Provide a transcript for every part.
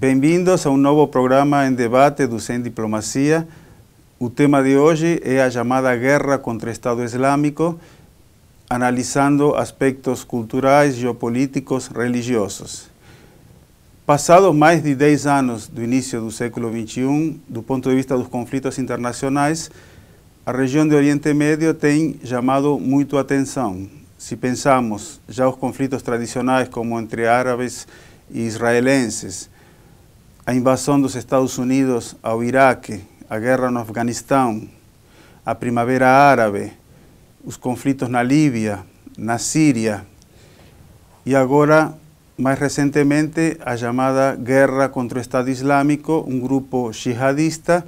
Bem-vindos a um novo programa em debate do Sem Diplomacia. O tema de hoje é a chamada guerra contra o Estado Islâmico, analisando aspectos culturais, geopolíticos, religiosos. Passados mais de 10 anos do início do século XXI, do ponto de vista dos conflitos internacionais, a região do Oriente Médio tem chamado muito atenção. Se pensamos já os conflitos tradicionais, como entre árabes e israelenses, a invasão dos Estados Unidos ao Iraque, a guerra no Afeganistão, a Primavera Árabe, os conflitos na Líbia, na Síria e agora, mais recentemente, a chamada guerra contra o Estado Islâmico, um grupo jihadista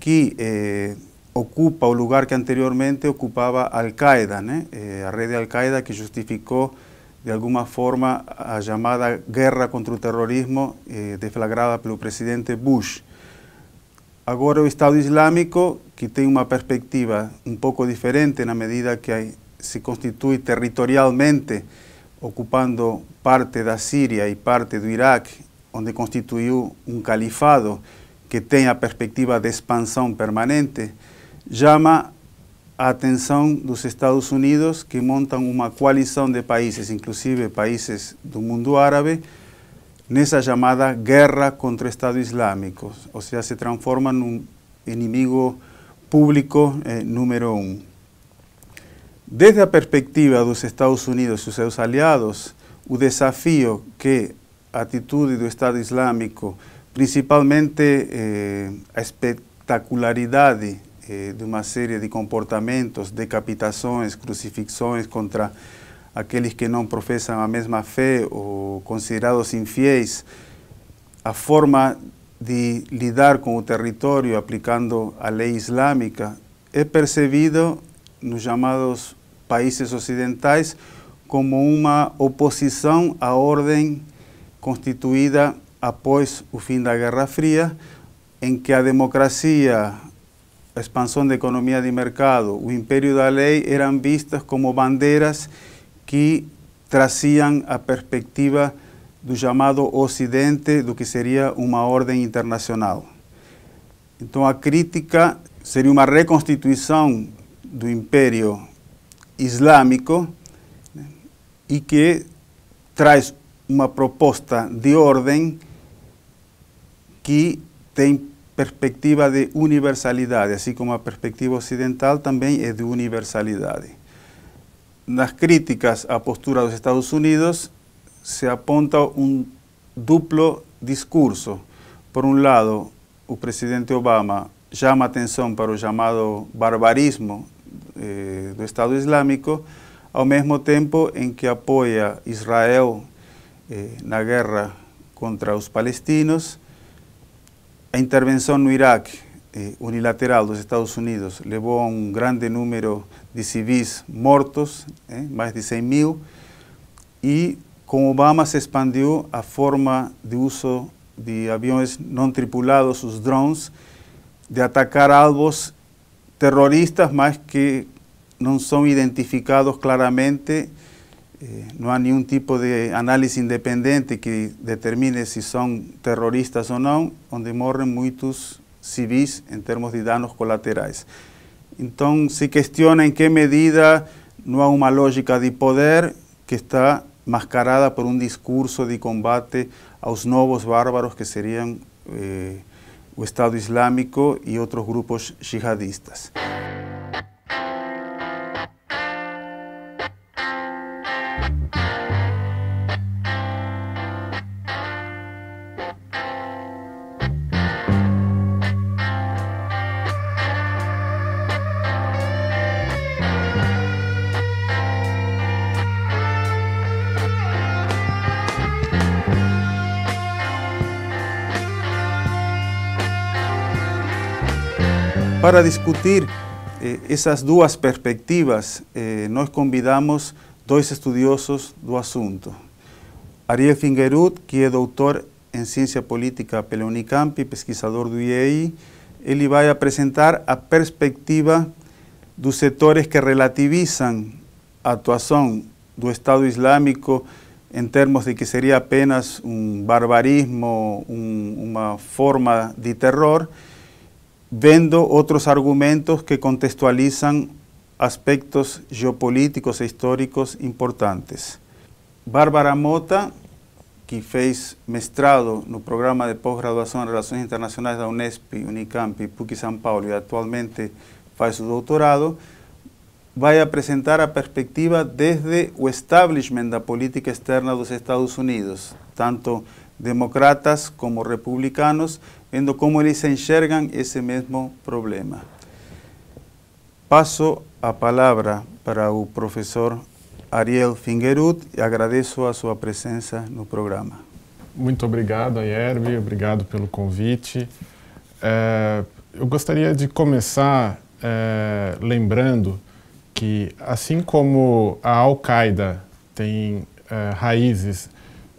que eh, ocupa o lugar que anteriormente ocupava Al-Qaeda, eh, a rede Al-Qaeda que justificou de alguma forma, a chamada guerra contra o terrorismo eh, deflagrada pelo presidente Bush. Agora, o Estado Islâmico, que tem uma perspectiva um pouco diferente na medida que se constitui territorialmente, ocupando parte da Síria e parte do Iraque, onde constituiu um califado que tem a perspectiva de expansão permanente, chama atención de los Estados Unidos, que montan una coalición de países, inclusive países del mundo árabe, en esa llamada guerra contra estados Estado Islámico. O sea, se transforma un enemigo público eh, número uno. Desde la perspectiva de los Estados Unidos y sus aliados, el desafío que actitud de Estado Islámico, principalmente eh, espectacularidad eh, de uma série de comportamentos, decapitações, crucifixões contra aqueles que não professam a mesma fé ou considerados infiéis, a forma de lidar com o território aplicando a lei islâmica é percebido nos chamados países ocidentais como uma oposição à ordem constituída após o fim da Guerra Fria, em que a democracia a expansão da economia de mercado, o império da lei eram vistas como bandeiras que traziam a perspectiva do chamado Ocidente, do que seria uma ordem internacional. Então a crítica seria uma reconstituição do império islâmico né, e que traz uma proposta de ordem que tem perspectiva de universalidade, assim como a perspectiva ocidental também é de universalidade. Nas críticas à postura dos Estados Unidos, se aponta um duplo discurso. Por um lado, o presidente Obama chama atenção para o chamado barbarismo eh, do Estado Islâmico, ao mesmo tempo em que apoia Israel eh, na guerra contra os palestinos La intervención en Irak eh, unilateral los Estados Unidos llevó a un gran número de civiles muertos, eh, más de 100 mil, y Obama se expandió a forma de uso de aviones no tripulados, sus drones, de atacar alvos terroristas, más que no son identificados claramente eh, no hay ningún tipo de análisis independiente que determine si son terroristas o no, donde morren muchos civiles en términos de danos colaterales Entonces se cuestiona en qué medida no hay una lógica de poder que está mascarada por un discurso de combate a los nuevos bárbaros que serían el eh, Estado Islámico y otros grupos yihadistas. Para discutir eh, esas dos perspectivas, eh, nos convidamos dos estudiosos do asunto. Ariel Fingerud, que es doctor en em Ciencia Política pela Unicamp y pesquisador do IEI, va a presentar a perspectiva dos sectores que relativizan la actuación del Estado Islámico en términos de que sería apenas un barbarismo, una forma de terror, vendo otros argumentos que contextualizan aspectos geopolíticos e históricos importantes. Bárbara Mota, que fez mestrado no programa de pós-graduação em Relações Internacionais da Unesp, Unicamp, PUC São Paulo e atualmente faz o doutorado, vai apresentar a perspectiva desde o establishment da política externa dos Estados Unidos, tanto Democratas como republicanos, vendo cómo ellos enxergan ese mismo problema. Paso a palabra para el profesor Ariel Fingerud e agradeço a sua presença no programa. Muito obrigado, Ayerbe, obrigado pelo convite. É, eu gostaria de começar é, lembrando que, assim como a Al-Qaeda tem é, raízes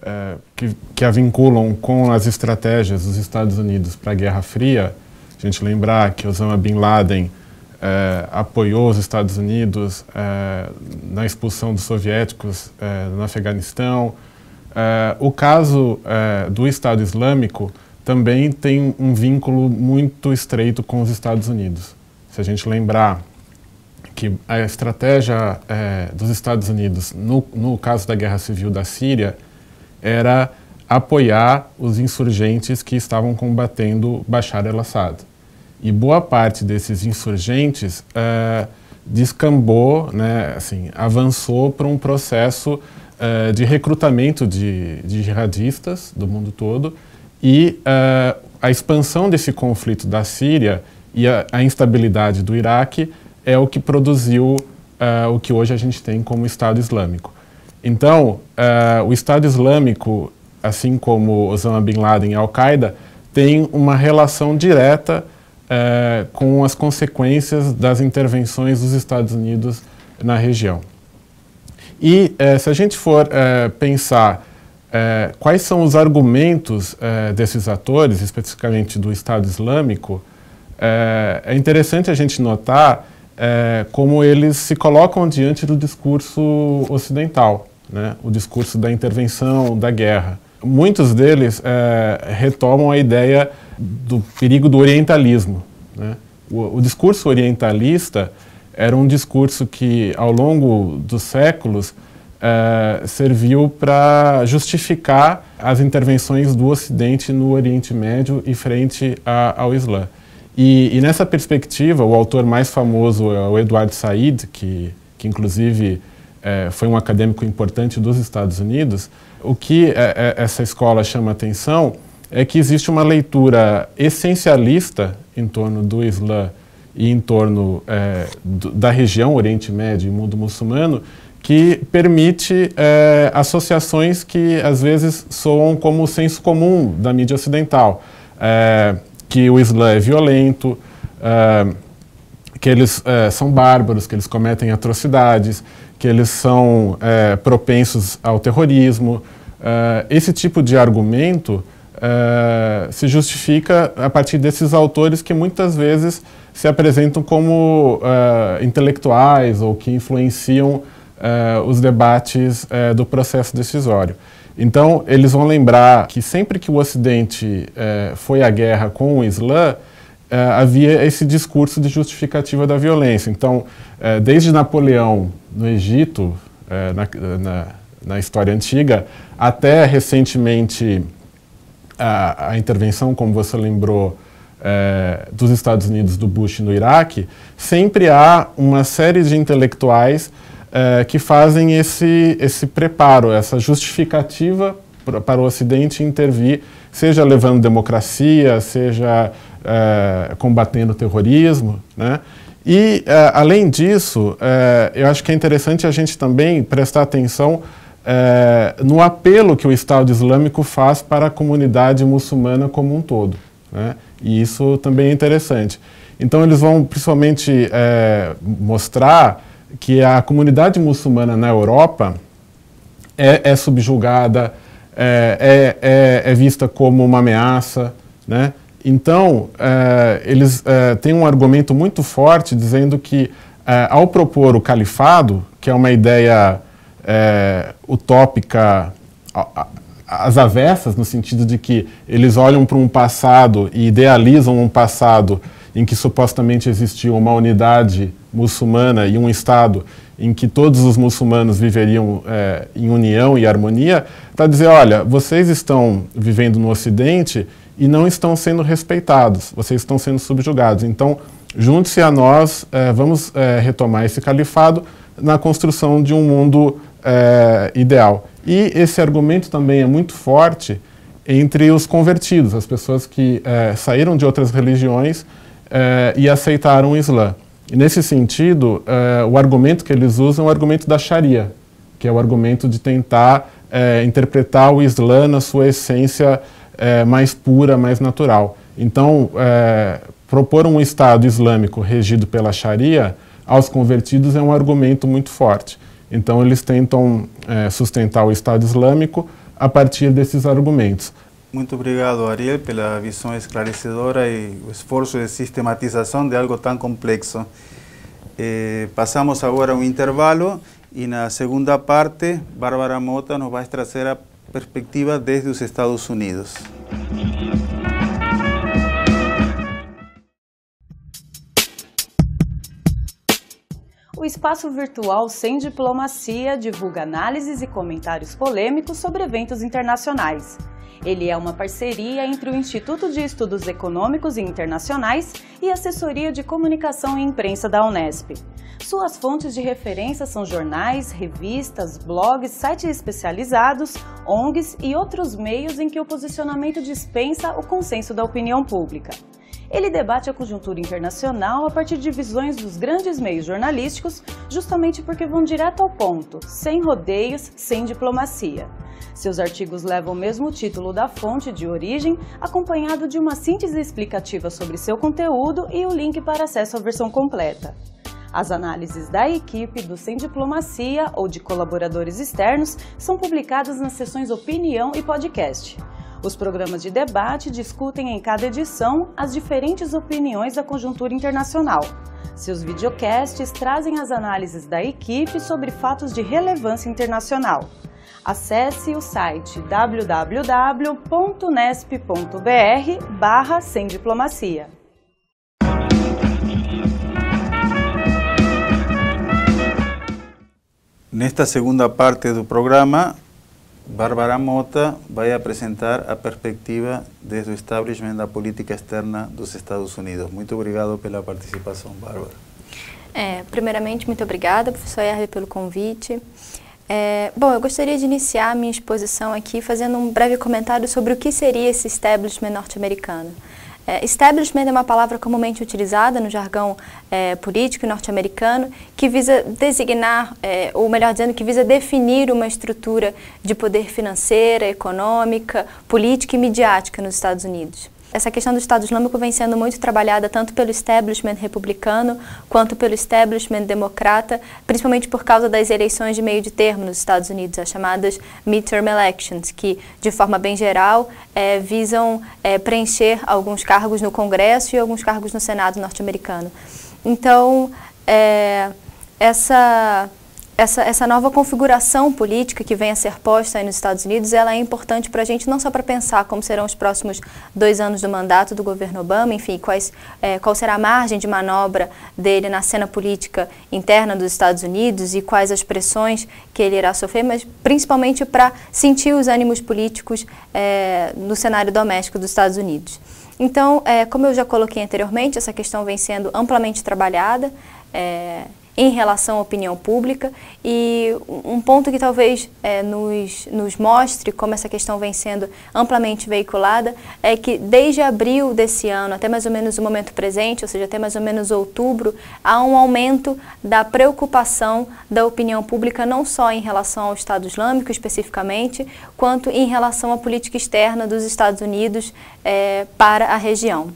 é, que, que a vinculam com as estratégias dos Estados Unidos para a Guerra Fria, a gente lembrar que Osama Bin Laden é, apoiou os Estados Unidos é, na expulsão dos soviéticos é, no Afeganistão. É, o caso é, do Estado Islâmico também tem um vínculo muito estreito com os Estados Unidos. Se a gente lembrar que a estratégia é, dos Estados Unidos, no, no caso da Guerra Civil da Síria, era apoiar os insurgentes que estavam combatendo Bashar al-Assad. E boa parte desses insurgentes uh, descambou, né, assim, avançou para um processo uh, de recrutamento de, de jihadistas do mundo todo e uh, a expansão desse conflito da Síria e a, a instabilidade do Iraque é o que produziu o que hoje a gente tem como Estado Islâmico. Então, uh, o Estado Islâmico, assim como Osama Bin Laden e Al-Qaeda, tem uma relação direta uh, com as consequências das intervenções dos Estados Unidos na região. E uh, se a gente for pensar quais são os argumentos desses atores, especificamente do Estado Islâmico, é interessante a gente notar é, como eles se colocam diante do discurso ocidental né, o discurso da intervenção, da guerra. Muitos deles é, retomam a ideia do perigo do orientalismo. Né? O, o, discurso orientalista era um discurso que, ao longo dos séculos, é, serviu para justificar as intervenções do Ocidente no Oriente Médio e frente a, ao Islã. E, e, nessa perspectiva, o autor mais famoso é o Eduardo Said, que, que inclusive é, foi um acadêmico importante dos Estados Unidos, o que é, é, essa escola chama atenção é que existe uma leitura essencialista em torno do Islã e em torno é, do, da região Oriente Médio e mundo muçulmano que permite é, associações que às vezes soam como o senso comum da mídia ocidental, é, que o Islã é violento, que eles são bárbaros, que eles cometem atrocidades, que eles são é, propensos ao terrorismo. É, esse tipo de argumento é, se justifica a partir desses autores que muitas vezes se apresentam como é, intelectuais ou que influenciam é, os debates é, do processo decisório. Então, eles vão lembrar que sempre que o Ocidente foi à guerra com o Islã, havia esse discurso de justificativa da violência. Então, desde Napoleão no Egito, é, na, na, na, história antiga, até recentemente a, a intervenção, como você lembrou, é, dos Estados Unidos, do Bush no Iraque, sempre há uma série de intelectuais é, que fazem esse, esse preparo, essa justificativa para o Ocidente intervir, seja levando democracia, seja é, combatendo terrorismo, né? E, uh, além disso, uh, eu acho que é interessante a gente também prestar atenção uh, no apelo que o Estado Islâmico faz para a comunidade muçulmana como um todo. Né? E isso também é interessante. Então, eles vão principalmente mostrar que a comunidade muçulmana na Europa é, é subjugada, é, é, é vista como uma ameaça, né? Então, eh, eles eh, têm um argumento muito forte dizendo que, eh, ao propor o califado, que é uma ideia utópica às avessas, no sentido de que eles olham para um passado e idealizam um passado em que supostamente existia uma unidade muçulmana e um Estado em que todos os muçulmanos viveriam em união e harmonia, a dizer: olha, vocês estão vivendo no Ocidente e não estão sendo respeitados, vocês estão sendo subjugados. Então, junte-se a nós, eh, vamos eh, retomar esse califado na construção de um mundo eh, ideal. E esse argumento também é muito forte entre os convertidos, as pessoas que saíram de outras religiões e aceitaram o Islã. E nesse sentido, o argumento que eles usam é o argumento da Sharia, que é o argumento de tentar interpretar o Islã na sua essência é, mais pura, mais natural. Então, é, propor um Estado islâmico regido pela Sharia aos convertidos é um argumento muito forte. Então, eles tentam é, sustentar o Estado Islâmico a partir desses argumentos. Muito obrigado, Ariel, pela visão esclarecedora e o esforço de sistematização de algo tão complexo. Eh, passamos agora um intervalo e na segunda parte, Bárbara Mota nos vai trazer a perspectiva desde os Estados Unidos. O espaço virtual Sem Diplomacia divulga análises e comentários polêmicos sobre eventos internacionais. Ele é uma parceria entre o Instituto de Estudos Econômicos e Internacionais e Assessoria de Comunicação e Imprensa da Unesp. Suas fontes de referência são jornais, revistas, blogs, sites especializados, ONGs e outros meios em que o posicionamento dispensa o consenso da opinião pública. Ele debate a conjuntura internacional a partir de visões dos grandes meios jornalísticos, justamente porque vão direto ao ponto, sem rodeios, sem diplomacia. Seus artigos levam o mesmo título da fonte de origem, acompanhado de uma síntese explicativa sobre seu conteúdo e o link para acesso à versão completa. As análises da equipe do Sem Diplomacia ou de colaboradores externos são publicadas nas seções Opinião e Podcast. Os programas de debate discutem em cada edição as diferentes opiniões da conjuntura internacional. Seus videocasts trazem as análises da equipe sobre fatos de relevância internacional. Acesse o site www.nesp.br barra sem diplomacia. Nesta segunda parte do programa, Bárbara Mota vai apresentar a perspectiva desde o establishment da política externa dos Estados Unidos. Muito obrigado pela participação, Bárbara. É, primeiramente, muito obrigada, professor Herve, pelo convite. É, bom, eu gostaria de iniciar a minha exposição aqui fazendo um breve comentário sobre o que seria esse establishment norte-americano. É, establishment é uma palavra comumente utilizada no jargão é, político norte-americano que visa designar, é, ou melhor dizendo, que visa definir uma estrutura de poder financeira, econômica, política e midiática nos Estados Unidos essa questão do Estado Islâmico vem sendo muito trabalhada tanto pelo establishment republicano quanto pelo establishment democrata, principalmente por causa das eleições de meio de termo nos Estados Unidos, as chamadas midterm elections, que, de forma bem geral, é, visam é, preencher alguns cargos no Congresso e alguns cargos no Senado norte-americano. Então, é, essa essa, essa nova configuração política que vem a ser posta nos Estados Unidos, ela é importante para a gente não só para pensar como serão os próximos dois anos do mandato do governo Obama, enfim, quais, é, qual será a margem de manobra dele na cena política interna dos Estados Unidos e quais as pressões que ele irá sofrer, mas principalmente para sentir os ânimos políticos é, no cenário doméstico dos Estados Unidos. Então, é, como eu já coloquei anteriormente, essa questão vem sendo amplamente trabalhada. É, em relação à opinião pública e um ponto que talvez é, nos, nos mostre como essa questão vem sendo amplamente veiculada é que desde abril desse ano até mais ou menos o momento presente, ou seja, até mais ou menos outubro, há um aumento da preocupação da opinião pública não só em relação ao Estado Islâmico especificamente, quanto em relação à política externa dos Estados Unidos é, para a região.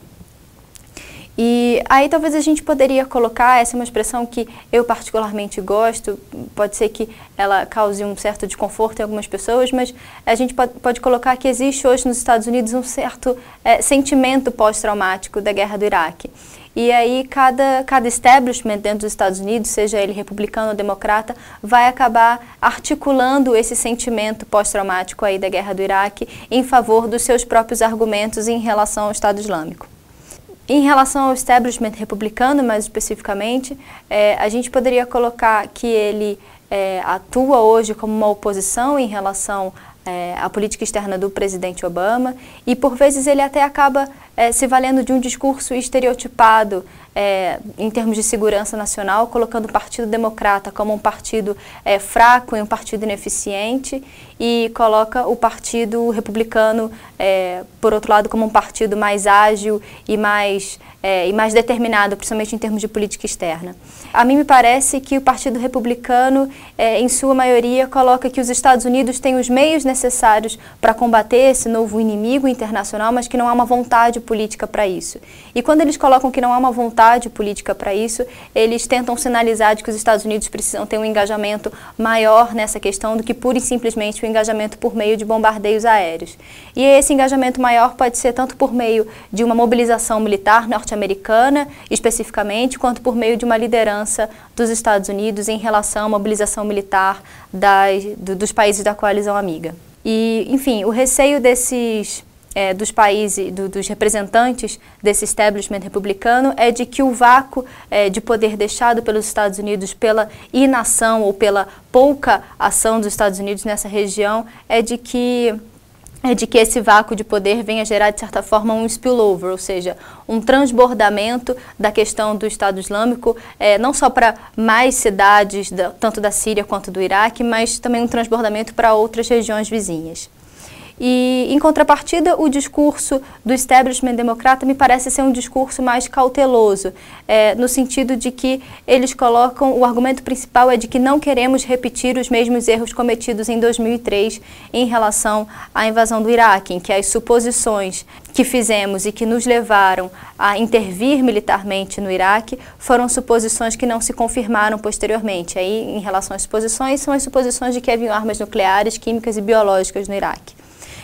E aí talvez a gente poderia colocar, essa é uma expressão que eu particularmente gosto, pode ser que ela cause um certo desconforto em algumas pessoas, mas a gente pode, pode colocar que existe hoje nos Estados Unidos um certo é, sentimento pós-traumático da guerra do Iraque. E aí cada, cada establishment dentro dos Estados Unidos, seja ele republicano ou democrata, vai acabar articulando esse sentimento pós-traumático aí da guerra do Iraque em favor dos seus próprios argumentos em relação ao Estado Islâmico. Em relação ao establishment republicano, mais especificamente, é, a gente poderia colocar que ele é, atua hoje como uma oposição em relação é, à política externa do presidente Obama e, por vezes, ele até acaba é, se valendo de um discurso estereotipado é, em termos de segurança nacional, colocando o Partido Democrata como um partido é, fraco e um partido ineficiente, e coloca o Partido Republicano, é, por outro lado, como um partido mais ágil e mais, é, e mais determinado, principalmente em termos de política externa. A mim me parece que o Partido Republicano, é, em sua maioria, coloca que os Estados Unidos têm os meios necessários para combater esse novo inimigo internacional, mas que não há uma vontade política para isso. E quando eles colocam que não há uma vontade política para isso, eles tentam sinalizar de que os Estados Unidos precisam ter um engajamento maior nessa questão do que pura e simplesmente o um engajamento por meio de bombardeios aéreos. E esse engajamento maior pode ser tanto por meio de uma mobilização militar norte-americana, especificamente, quanto por meio de uma liderança dos Estados Unidos em relação à mobilização militar das, do, dos países da coalizão amiga. E, enfim, o receio desses é, dos países, do, dos representantes desse establishment republicano é de que o vácuo é, de poder deixado pelos Estados Unidos pela inação ou pela pouca ação dos Estados Unidos nessa região é de que é de que esse vácuo de poder venha gerar, de certa forma, um spillover, ou seja, um transbordamento da questão do Estado Islâmico, é, não só para mais cidades, da, tanto da Síria quanto do Iraque, mas também um transbordamento para outras regiões vizinhas. E, em contrapartida, o discurso do establishment democrata me parece ser um discurso mais cauteloso, é, no sentido de que eles colocam, o argumento principal é de que não queremos repetir os mesmos erros cometidos em 2003 em relação à invasão do Iraque, em que as suposições que fizemos e que nos levaram a intervir militarmente no Iraque foram suposições que não se confirmaram posteriormente. Aí, em relação às suposições, são as suposições de que haviam armas nucleares, químicas e biológicas no Iraque.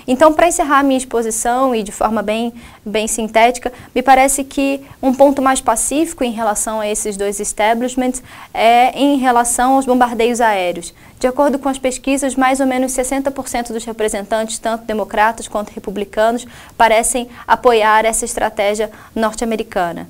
Então, para encerrar a minha exposição e de forma bem, bem sintética, me parece que um ponto mais pacífico em relação a esses dois establishments é em relação aos bombardeios aéreos. De acordo com as pesquisas, mais ou menos 60% dos representantes, tanto democratas quanto republicanos, parecem apoiar essa estratégia norte-americana.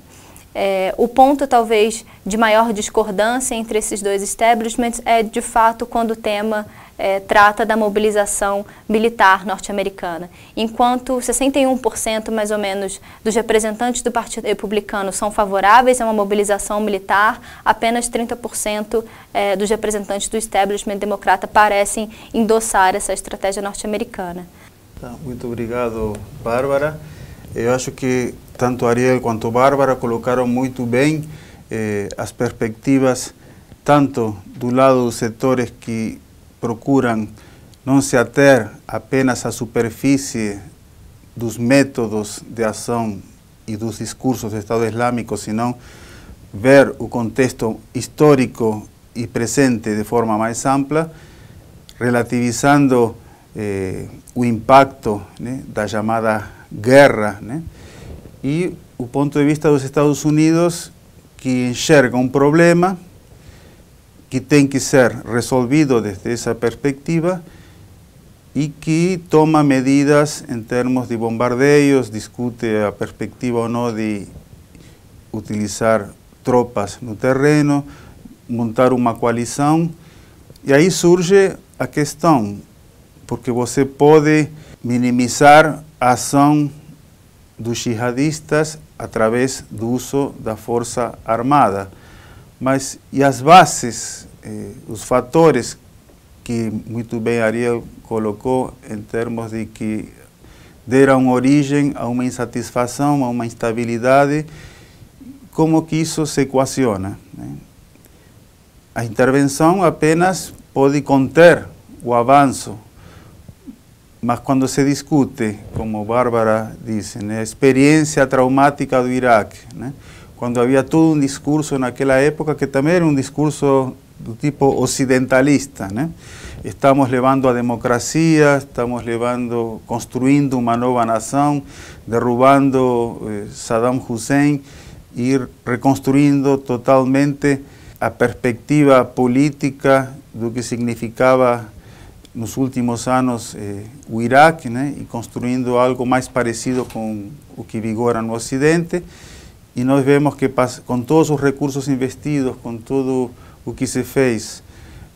É, o ponto, talvez, de maior discordância entre esses dois establishments é, de fato, quando o tema é, trata da mobilização militar norte-americana. Enquanto 61% mais ou menos dos representantes do Partido Republicano são favoráveis a uma mobilização militar, apenas 30% é, dos representantes do establishment democrata parecem endossar essa estratégia norte-americana. Tá, muito obrigado, Bárbara. Eu acho que tanto Ariel quanto Bárbara colocaram muito bem eh, as perspectivas tanto do lado dos setores que procuram não se ater apenas à superfície dos métodos de ação e dos discursos do Estado Islâmico, senão ver o contexto histórico e presente de forma mais ampla, relativizando eh, o impacto né, da chamada guerra né, e o ponto de vista dos Estados Unidos que enxerga um problema que tem que ser resolvido desde essa perspectiva e que toma medidas em termos de bombardeios, discute a perspectiva ou não de utilizar tropas no terreno, montar uma coalição. E aí surge a questão, porque você pode minimizar a ação dos jihadistas através do uso da força armada. Mas e as bases, eh, os fatores que muito bem Ariel colocou em termos de que deram origem a uma insatisfação, a uma instabilidade, como que isso se equaciona? Né? A intervenção apenas pode conter o avanço, mas quando se discute, como Bárbara disse, né, a experiência traumática do Iraque, né, cuando había todo un discurso en aquella época que también era un discurso de tipo occidentalista. Estamos llevando a democracia, estamos llevando construyendo una nueva nación, derrubando eh, Saddam Hussein ir reconstruyendo totalmente la perspectiva política de lo que en los últimos años eh, Irak y construyendo algo más parecido con lo que vigora en occidente y nos vemos que con todos sus recursos investidos, con todo lo que se fez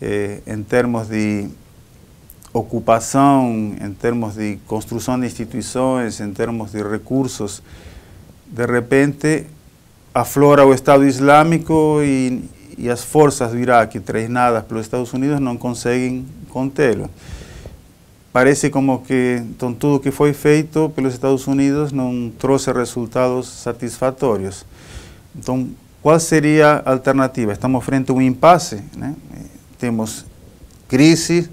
eh, en términos termos de ocupación, en termos de construcción de instituciones, en termos de recursos, de repente aflora o Estado Islámico y las fuerzas forças do Iraque treinadas los Estados Unidos no consiguen contenerlo parece como que então, tudo que foi feito pelos Estados Unidos não trouxe resultados satisfatórios. Então, qual seria a alternativa? Estamos frente a um impasse, né? temos crise,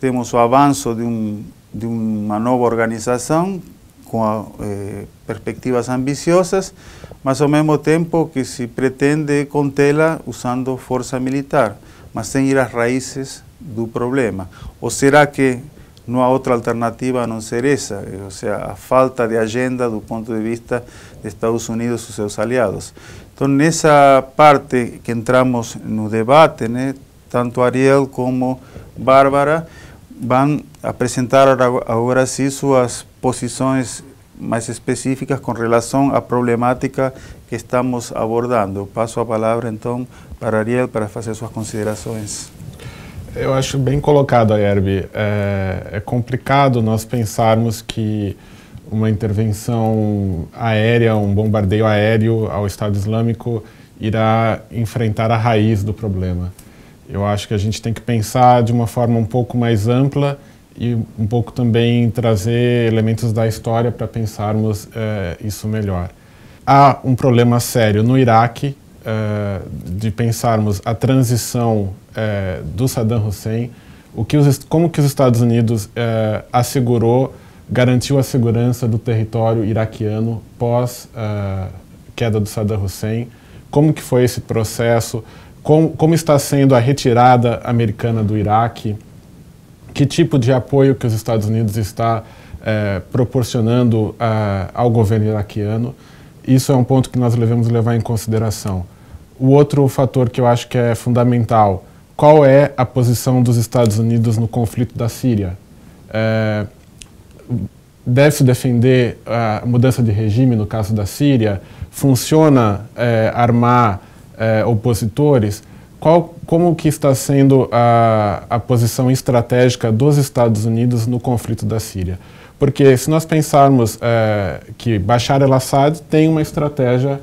temos o avanço de, um, de uma nova organização com a, eh, perspectivas ambiciosas, mas ao mesmo tempo que se pretende contê-la usando força militar, mas sem ir às raízes do problema. Ou será que não há outra alternativa a não ser essa, eh, ou seja, a falta de agenda do ponto de vista de Estados Unidos e seus aliados. Então, nessa parte que entramos no debate, né, tanto Ariel como Bárbara vão apresentar agora sim suas posições mais específicas com relação à problemática que estamos abordando. Passo a palavra então para Ariel para fazer suas considerações. Eu acho bem colocado, Ayerbe. É, é complicado nós pensarmos que uma intervenção aérea, um bombardeio aéreo ao Estado Islâmico irá enfrentar a raiz do problema. Eu acho que a gente tem que pensar de uma forma um pouco mais ampla e um pouco também trazer elementos da história para pensarmos é, isso melhor. Há um problema sério no Iraque uh, de pensarmos a transição uh, do Saddam Hussein, o que os, como que os Estados Unidos uh, assegurou, garantiu a segurança do território iraquiano pós queda do Saddam Hussein, como que foi esse processo, como está sendo a retirada americana do Iraque, que tipo de apoio que os Estados Unidos está proporcionando ao governo iraquiano. Isso é um ponto que nós devemos levar em consideração. O outro fator que eu acho que é fundamental, qual é a posição dos Estados Unidos no conflito da Síria? É, Deve-se defender a mudança de regime no caso da Síria? Funciona é, armar é, opositores? Qual, como que está sendo a, a posição estratégica dos Estados Unidos no conflito da Síria? Porque se nós pensarmos é, que Bashar al-Assad tem uma estratégia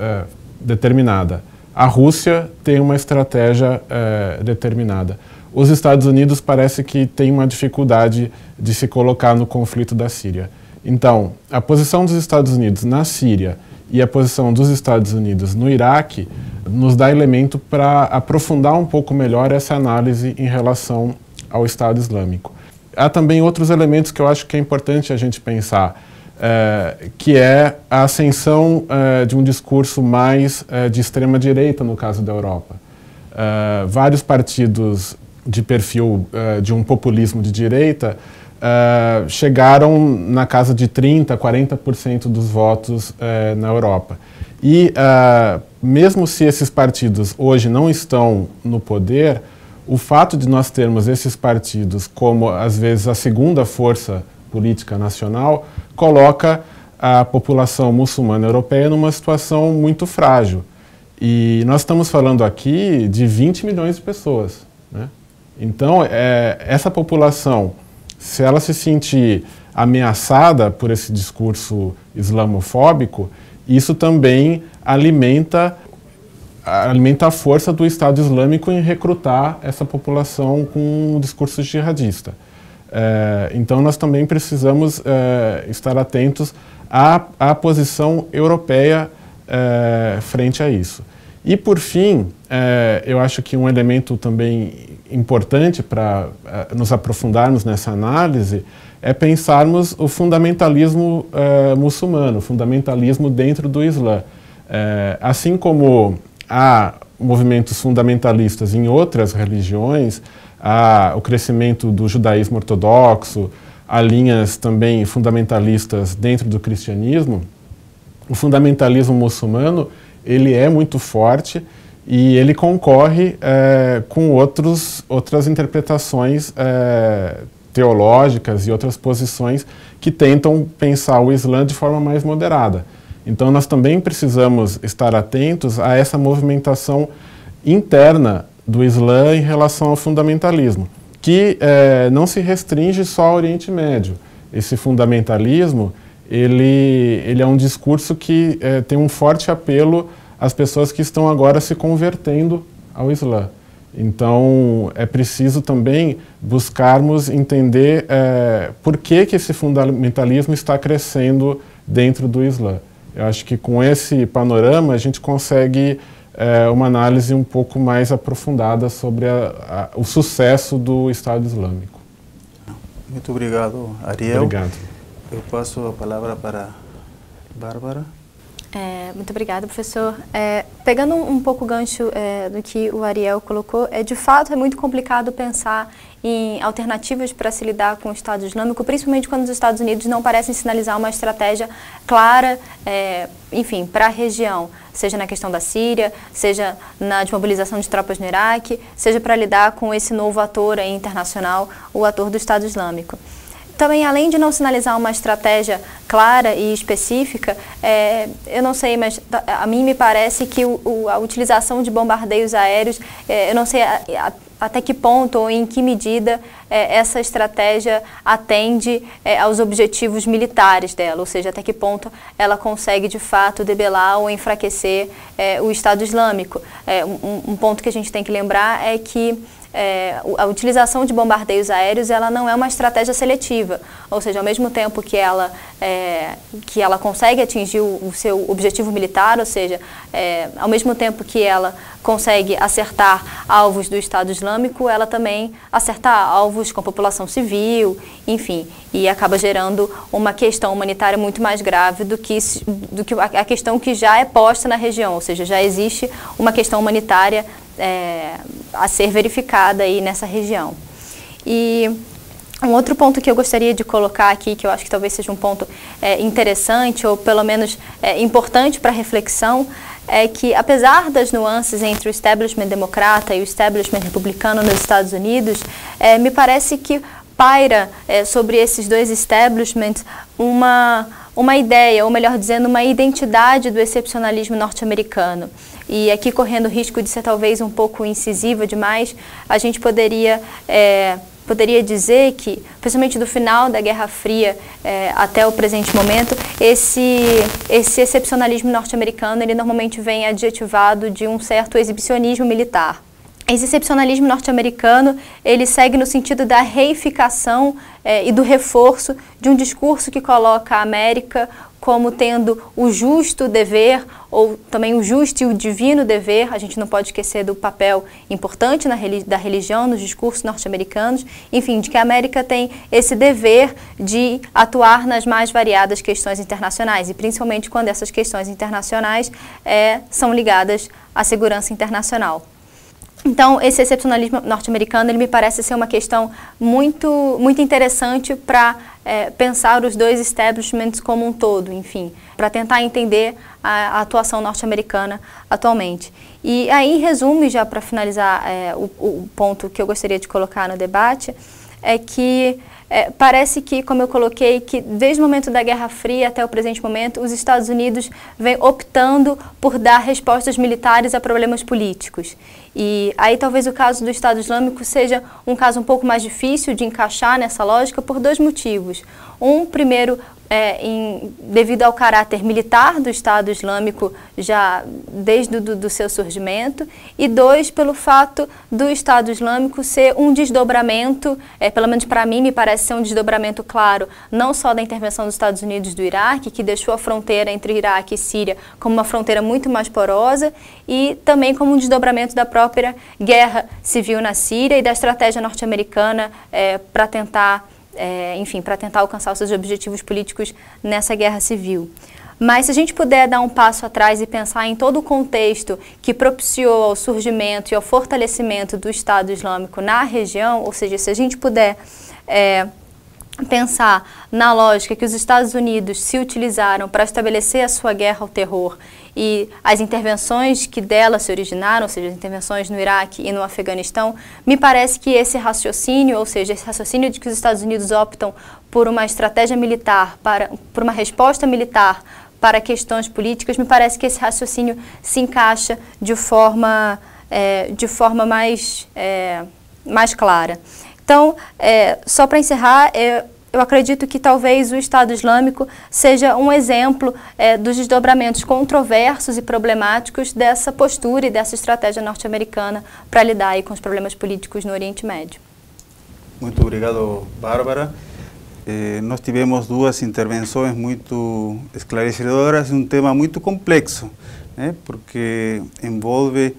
é, determinada, a Rússia tem uma estratégia é, determinada. Os Estados Unidos parece que tem uma dificuldade de se colocar no conflito da Síria. Então, a posição dos Estados Unidos na Síria e a posição dos Estados Unidos no Iraque nos dá elemento para aprofundar um pouco melhor essa análise em relação ao Estado Islâmico há também outros elementos que eu acho que é importante a gente pensar, é, que é a ascensão é, de um discurso mais é, de extrema direita no caso da Europa. vários partidos de perfil de um populismo de direita chegaram na casa de 30, 40% dos votos na Europa. E mesmo se esses partidos hoje não estão no poder, o fato de nós termos esses partidos como, às vezes, a segunda força política nacional, coloca a população muçulmana europeia numa situação muito frágil. E nós estamos falando aqui de 20 milhões de pessoas. Né? Então, é, essa população, se ela se sentir ameaçada por esse discurso islamofóbico, isso também alimenta alimenta a força do Estado Islâmico em recrutar essa população com um discurso jihadista. É, então nós também precisamos é, estar atentos à, à posição europeia é, frente a isso. E por fim, é, eu acho que um elemento também importante para é, nos aprofundarmos nessa análise é pensarmos o fundamentalismo é, muçulmano, o fundamentalismo dentro do Islã. assim como há movimentos fundamentalistas em outras religiões, há o crescimento do judaísmo ortodoxo, há linhas também fundamentalistas dentro do cristianismo, o fundamentalismo muçulmano ele é muito forte e ele concorre é, com outros, outras interpretações é, teológicas e outras posições que tentam pensar o Islã de forma mais moderada. Então, nós também precisamos estar atentos a essa movimentação interna do Islã em relação ao fundamentalismo, que é, não se restringe só ao Oriente Médio. Esse fundamentalismo ele, ele é um discurso que é, tem um forte apelo às pessoas que estão agora se convertendo ao Islã. Então, é preciso também buscarmos entender é, por que, que esse fundamentalismo está crescendo dentro do Islã. Eu acho que com esse panorama a gente consegue é, uma análise um pouco mais aprofundada sobre a, a, o sucesso do Estado Islâmico. Muito obrigado, Ariel. Obrigado. Eu passo a palavra para Bárbara. É, muito obrigada, professor. É, pegando um pouco o gancho é, do que o Ariel colocou, é de fato é muito complicado pensar em alternativas para se lidar com o Estado Islâmico, principalmente quando os Estados Unidos não parecem sinalizar uma estratégia clara, é, enfim, para a região, seja na questão da Síria, seja na desmobilização de tropas no Iraque, seja para lidar com esse novo ator internacional, o ator do Estado Islâmico também, além de não sinalizar uma estratégia clara e específica, é, eu não sei, mas a mim me parece que o, o, a utilização de bombardeios aéreos, é, eu não sei a, a, até que ponto ou em que medida é, essa estratégia atende é, aos objetivos militares dela, ou seja, até que ponto ela consegue de fato debelar ou enfraquecer é, o Estado Islâmico. É, um, um ponto que a gente tem que lembrar é que é, a utilização de bombardeios aéreos ela não é uma estratégia seletiva, ou seja, ao mesmo tempo que ela, é, que ela consegue atingir o, o seu objetivo militar, ou seja, é, ao mesmo tempo que ela consegue acertar alvos do Estado Islâmico, ela também acerta alvos com a população civil, enfim, e acaba gerando uma questão humanitária muito mais grave do que, do que a questão que já é posta na região, ou seja, já existe uma questão humanitária é, a ser verificada aí nessa região. E um outro ponto que eu gostaria de colocar aqui, que eu acho que talvez seja um ponto é, interessante ou pelo menos é, importante para reflexão, é que apesar das nuances entre o establishment democrata e o establishment republicano nos Estados Unidos, é, me parece que paira é, sobre esses dois establishments uma uma ideia, ou melhor dizendo, uma identidade do excepcionalismo norte-americano. E aqui, correndo o risco de ser talvez um pouco incisiva demais, a gente poderia. É, poderia dizer que, principalmente do final da Guerra Fria é, até o presente momento, esse, esse excepcionalismo norte-americano ele normalmente vem adjetivado de um certo exibicionismo militar. Esse excepcionalismo norte-americano, ele segue no sentido da reificação eh, e do reforço de um discurso que coloca a América como tendo o justo dever, ou também o justo e o divino dever, a gente não pode esquecer do papel importante na, da religião, nos discursos norte-americanos, enfim, de que a América tem esse dever de atuar nas mais variadas questões internacionais, e principalmente quando essas questões internacionais eh, são ligadas à segurança internacional. Então, esse excepcionalismo norte-americano, ele me parece ser uma questão muito, muito interessante para é, pensar os dois establishments como um todo, enfim, para tentar entender a, a atuação norte-americana atualmente. E aí, em resumo, já para finalizar é, o, o, ponto que eu gostaria de colocar no debate, é que é, parece que, como eu coloquei, que desde o momento da Guerra Fria até o presente momento, os Estados Unidos vem optando por dar respostas militares a problemas políticos. E aí talvez o caso do Estado Islâmico seja um caso um pouco mais difícil de encaixar nessa lógica por dois motivos. Um primeiro é, em, devido ao caráter militar do Estado Islâmico já desde do, seu surgimento e dois pelo fato do Estado Islâmico ser um desdobramento, é, pelo menos para mim me parece ser um desdobramento claro, não só da intervenção dos Estados Unidos do Iraque, que deixou a fronteira entre Iraque e Síria como uma fronteira muito mais porosa e também como um desdobramento da própria guerra civil na Síria e da estratégia norte-americana é, para tentar é, enfim, para tentar alcançar os seus objetivos políticos nessa guerra civil. Mas se a gente puder dar um passo atrás e pensar em todo o contexto que propiciou ao surgimento e ao fortalecimento do Estado Islâmico na região, ou seja, se a gente puder é, pensar na lógica que os Estados Unidos se utilizaram para estabelecer a sua guerra ao terror e as intervenções que dela se originaram, ou seja, as intervenções no Iraque e no Afeganistão, me parece que esse raciocínio, ou seja, esse raciocínio de que os Estados Unidos optam por uma estratégia militar, para, por uma resposta militar para questões políticas, me parece que esse raciocínio se encaixa de forma, é, de forma mais, é, mais clara. Então, é, só para encerrar, é, eu acredito que talvez o Estado Islâmico seja um exemplo é, dos desdobramentos controversos e problemáticos dessa postura e dessa estratégia norte-americana para lidar com os problemas políticos no Oriente Médio. Muito obrigado, Bárbara. Eh, nós tivemos duas intervenções muito esclarecedoras, um tema muito complexo, né, porque envolve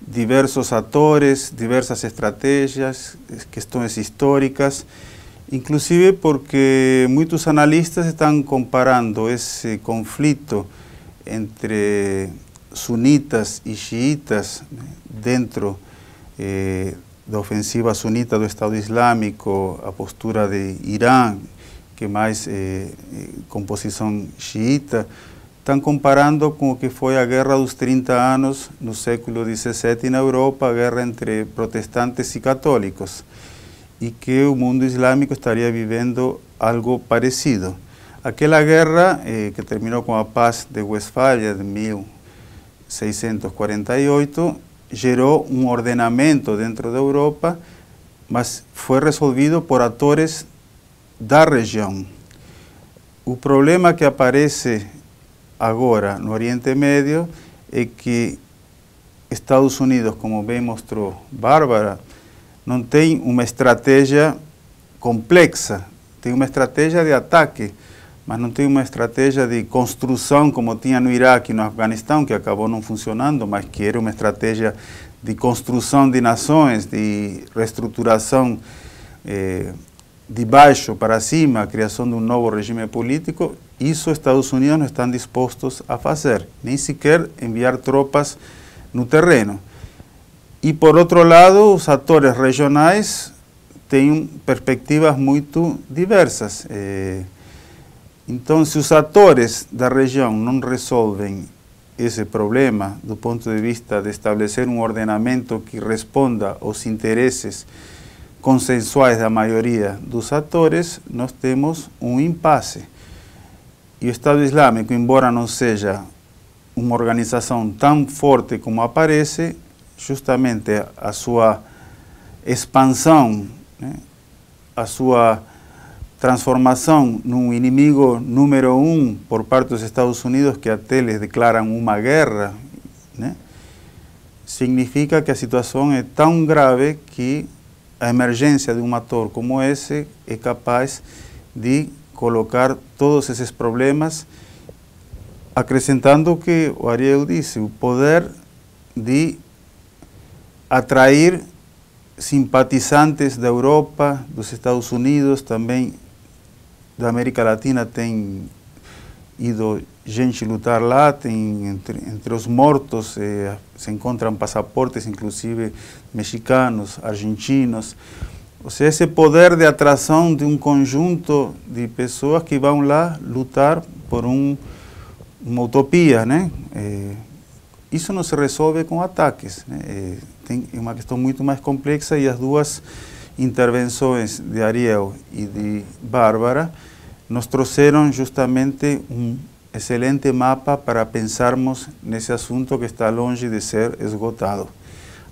diversos actores, diversas estrategias, cuestiones históricas, inclusive porque muchos analistas están comparando ese conflicto entre sunitas y chiitas dentro eh, de la ofensiva sunita del Estado Islámico, a postura de Irán, que más eh, eh, composición composición estão comparando com o que foi a Guerra dos 30 Anos no século XVII na Europa, a guerra entre protestantes e católicos, e que o mundo islâmico estaria vivendo algo parecido. Aquela guerra, eh, que terminou com a paz de Westfália de 1648, gerou um ordenamento dentro da Europa, mas foi resolvido por atores da região. O problema que aparece agora no Oriente Médio é que Estados Unidos, como bem mostrou Bárbara, não tem uma estratégia complexa, tem uma estratégia de ataque, mas não tem uma estratégia de construção como tinha no Iraque e no Afeganistão, que acabou não funcionando, mas que era uma estratégia de construção de nações, de reestruturação eh, de baixo para cima, a criação de um novo regime político, isso Estados Unidos não estão dispostos a fazer, nem sequer enviar tropas no terreno. E por outro lado, os atores regionais têm perspectivas muito diversas. Então, se os atores da região não resolvem esse problema do ponto de vista de estabelecer um ordenamento que responda aos interesses consensuais da maioria dos atores, nós temos um impasse. E o Estado Islâmico, embora não seja uma organização tão forte como aparece, justamente a sua expansão, né, a sua transformação num inimigo número um por parte dos Estados Unidos, que até lhes declaram uma guerra, né, significa que a situação é tão grave que a emergência de um ator como esse é capaz de colocar todos esses problemas, acrescentando o que o Ariel disse, o poder de atrair simpatizantes da Europa, dos Estados Unidos, também da América Latina tem ido gente lutar lá, tem entre, entre os mortos eh, se encontram passaportes, inclusive mexicanos, argentinos. Ou seja, esse poder de atração de um conjunto de pessoas que vão lá lutar por um, uma utopia, né? É, eh, isso não se resolve com ataques, né? é, eh, tem uma questão muito mais complexa e as duas intervenções de Ariel e de Bárbara nos trouxeram justamente um excelente mapa para pensarmos nesse assunto que está longe de ser esgotado.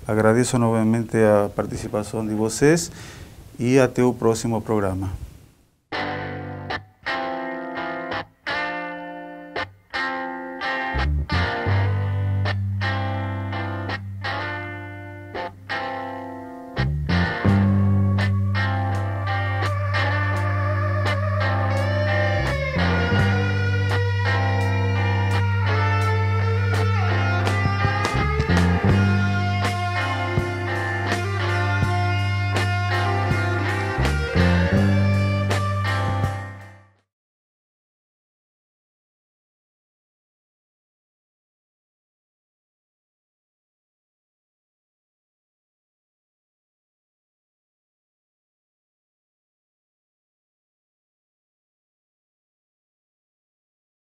Agradeço novamente a participação de vocês e até o próximo programa.